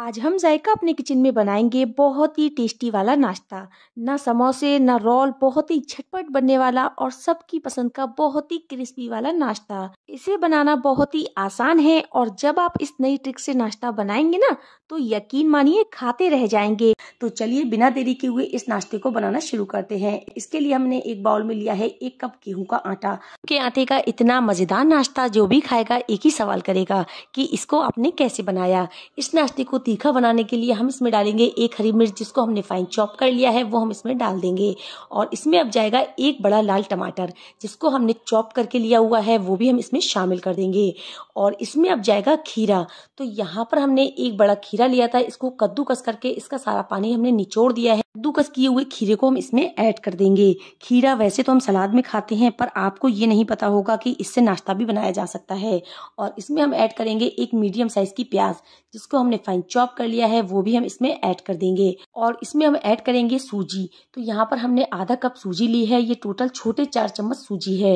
आज हम जायका अपने किचन में बनाएंगे बहुत ही टेस्टी वाला नाश्ता ना समोसे ना रोल बहुत ही झटपट बनने वाला और सबकी पसंद का बहुत ही क्रिस्पी वाला नाश्ता इसे बनाना बहुत ही आसान है और जब आप इस नई ट्रिक से नाश्ता बनाएंगे ना तो यकीन मानिए खाते रह जाएंगे तो चलिए बिना देरी के हुए इस नाश्ते को बनाना शुरू करते हैं इसके लिए हमने एक बाउल में लिया है एक कप गेहूँ का आटा के आटे का इतना मजेदार नाश्ता जो भी खाएगा एक ही सवाल करेगा की इसको आपने कैसे बनाया इस नाश्ते को तीखा बनाने के लिए हम इसमें डालेंगे एक हरी मिर्च जिसको हमने फाइन चॉप कर लिया है वो हम इसमें डाल देंगे और इसमें अब जाएगा एक बड़ा लाल टमाटर जिसको हमने चॉप करके लिया हुआ है वो भी हम इसमें शामिल कर देंगे और इसमें अब जाएगा खीरा तो यहाँ पर हमने एक बड़ा खीरा लिया था इसको कद्दूकस करके इसका सारा पानी हमने निचोड़ दिया है कद्दूकस किए हुए खीरे को हम इसमें ऐड कर देंगे खीरा वैसे तो हम सलाद में खाते हैं पर आपको ये नहीं पता होगा कि इससे नाश्ता भी बनाया जा सकता है और इसमें हम ऐड करेंगे एक मीडियम साइज की प्याज जिसको हमने फाइन चॉप कर लिया है वो भी हम इसमें ऐड कर देंगे और इसमें हम ऐड करेंगे सूजी तो यहाँ पर हमने आधा कप सूजी ली है ये टोटल छोटे चार चम्मच सूजी है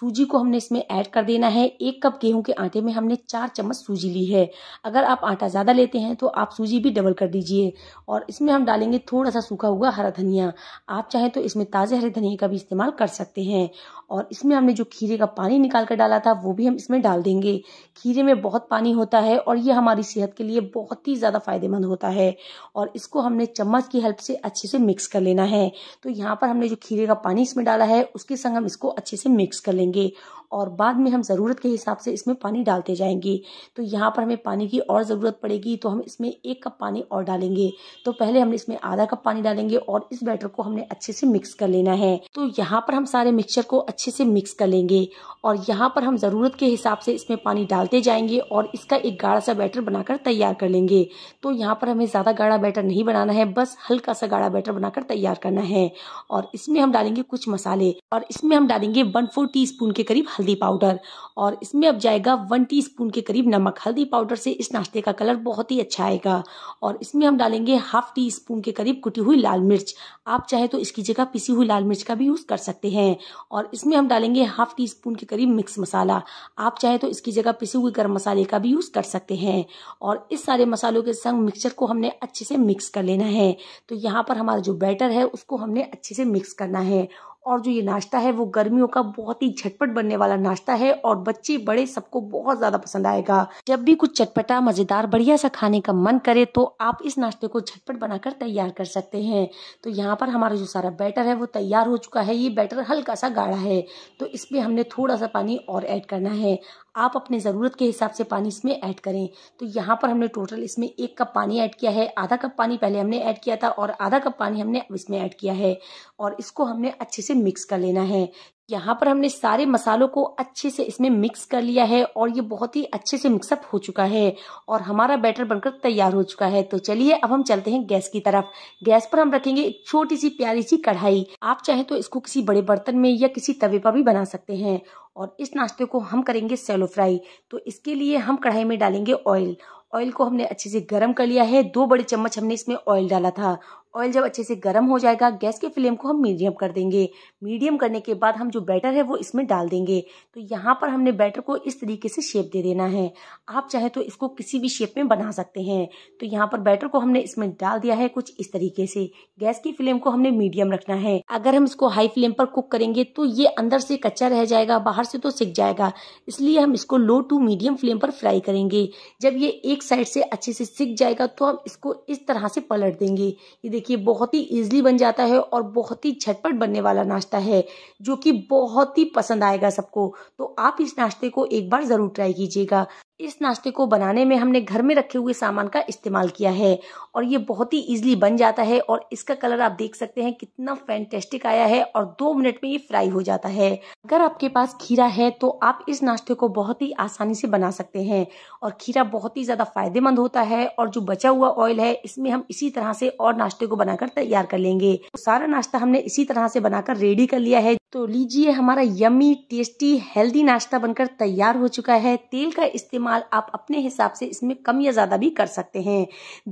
सूजी को हमने इसमें ऐड कर देना है एक कप गेहूं के आटे में हमने चार चम्मच सूजी ली है अगर आप आटा ज़्यादा लेते हैं तो आप सूजी भी डबल कर दीजिए और इसमें हम डालेंगे थोड़ा सा सूखा हुआ हरा धनिया आप चाहें तो इसमें ताज़े हरे धनिया का भी इस्तेमाल कर सकते हैं और इसमें हमने जो खीरे का पानी निकाल कर डाला था वो भी हम इसमें डाल देंगे खीरे में बहुत पानी होता है और ये हमारी सेहत के लिए बहुत ही ज़्यादा फ़ायदेमंद होता है और इसको हमने चम्मच की हेल्प से अच्छे से मिक्स कर लेना है तो यहाँ पर हमने जो खीरे का पानी इसमें डाला है उसके संग हम इसको अच्छे से मिक्स कर लेंगे और बाद में हम ज़रूरत के हिसाब से इसमें पानी डालते जाएंगे तो यहाँ पर हमें पानी की और ज़रूरत पड़ेगी तो हम इसमें एक कप पानी और डालेंगे तो पहले हम इसमें आधा कप पानी डालेंगे और इस बैटर को हमने अच्छे से मिक्स कर लेना है तो यहाँ पर हम सारे मिक्सचर को अच्छे से मिक्स कर लेंगे और यहाँ पर हम ज़रूरत के हिसाब से इसमें पानी डालते जाएंगे और इसका एक गाढ़ा सा बैटर बनाकर तैयार कर लेंगे तो यहाँ पर हमें ज़्यादा गाढ़ा बैटर नहीं बनाना है बस हल्का सा गाढ़ा बैटर बनाकर तैयार करना है और इसमें हम डालेंगे कुछ मसाले और इसमें हम डालेंगे वन फोर टी के करीब हल्दी पाउडर और इसमें अब जाएगा वन टीस्पून के करीब नमक हल्दी पाउडर से इस नाश्ते का कलर बहुत ही अच्छा आएगा और इसमें हम डालेंगे हाफ टी स्पून के करीब कुटी हुई लाल मिर्च आप चाहे तो इसकी जगह पिसी हुई लाल मिर्च का भी यूज़ कर सकते हैं और इसमें हम डालेंगे हाफ टी स्पून के करीब मिक्स मसाला आप चाहे तो इसकी जगह पिसी हुई गर्म मसाले का भी यूज़ कर सकते हैं और इस सारे मसालों के संग मिक्सचर को हमने अच्छे से मिक्स कर लेना है तो यहाँ पर हमारा जो बैटर है उसको हमने अच्छे से मिक्स करना है और जो ये नाश्ता है वो गर्मियों का बहुत ही झटपट बनने वाला नाश्ता है और बच्चे बड़े सबको बहुत ज़्यादा पसंद आएगा जब भी कुछ चटपटा मज़ेदार बढ़िया सा खाने का मन करे तो आप इस नाश्ते को झटपट बनाकर तैयार कर सकते हैं तो यहाँ पर हमारा जो सारा बैटर है वो तैयार हो चुका है ये बैटर हल्का सा गाढ़ा है तो इसमें हमने थोड़ा सा पानी और ऐड करना है आप अपने ज़रूरत के हिसाब से पानी इसमें ऐड करें तो यहाँ पर हमने टोटल इसमें एक कप पानी ऐड किया है आधा कप पानी पहले हमने ऐड किया था और आधा कप पानी हमने इसमें ऐड किया है और इसको हमने अच्छे से मिक्स कर लेना है यहाँ पर हमने सारे मसालों को अच्छे से इसमें मिक्स कर लिया है और ये बहुत ही अच्छे से मिक्सअप हो चुका है और हमारा बैटर बनकर तैयार हो चुका है तो चलिए अब हम चलते हैं गैस की तरफ गैस पर हम रखेंगे एक छोटी सी प्यारी सी कढ़ाई आप चाहे तो इसको किसी बड़े बर्तन में या किसी तवे पर भी बना सकते हैं और इस नाश्ते को हम करेंगे सेलो फ्राई तो इसके लिए हम कढ़ाई में डालेंगे ऑयल ऑयल को हमने अच्छे से गर्म कर लिया है दो बड़े चम्मच हमने इसमें ऑयल डाला था ऑयल जब अच्छे से गर्म हो जाएगा गैस के फ्लेम को हम मीडियम कर देंगे मीडियम करने के बाद हम जो बैटर है वो इसमें डाल देंगे तो यहाँ पर हमने बैटर को इस तरीके से शेप दे देना है आप चाहे तो इसको किसी भी शेप में बना सकते हैं तो यहाँ पर बैटर को हमने इसमें डाल दिया है कुछ इस तरीके से गैस की फ्लेम को हमने मीडियम रखना है अगर हम इसको हाई फ्लेम पर कुक करेंगे तो ये अंदर से कच्चा रह जाएगा बाहर से तो सिक जाएगा इसलिए हम इसको लो टू मीडियम फ्लेम पर फ्राई करेंगे जब ये एक साइड से अच्छे से सिक जाएगा तो हम इसको इस तरह से पलट देंगे ये देखिए बहुत ही ईजिली बन जाता है और बहुत ही झटपट बनने वाला नाश्ता है जो कि बहुत ही पसंद आएगा सबको तो आप इस नाश्ते को एक बार ज़रूर ट्राई कीजिएगा इस नाश्ते को बनाने में हमने घर में रखे हुए सामान का इस्तेमाल किया है और ये बहुत ही इजीली बन जाता है और इसका कलर आप देख सकते हैं कितना फैंटेस्टिक आया है और दो मिनट में ये फ्राई हो जाता है अगर आपके पास खीरा है तो आप इस नाश्ते को बहुत ही आसानी से बना सकते हैं और खीरा बहुत ही ज़्यादा फायदेमंद होता है और जो बचा हुआ ऑयल है इसमें हम इसी तरह से और नाश्ते को बनाकर तैयार कर लेंगे तो सारा नाश्ता हमने इसी तरह से बनाकर रेडी कर लिया है तो लीजिए हमारा यम्मी टेस्टी हेल्दी नाश्ता बनकर तैयार हो चुका है तेल का इस्तेमाल आप अपने हिसाब से इसमें कम या ज़्यादा भी कर सकते हैं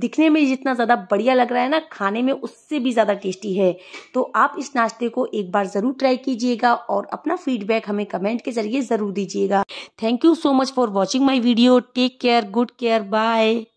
दिखने में जितना ज़्यादा बढ़िया लग रहा है ना खाने में उससे भी ज़्यादा टेस्टी है तो आप इस नाश्ते को एक बार ज़रूर ट्राई कीजिएगा और अपना फीडबैक हमें कमेंट के जरिए ज़रूर दीजिएगा thank you so much for watching my video take care good care bye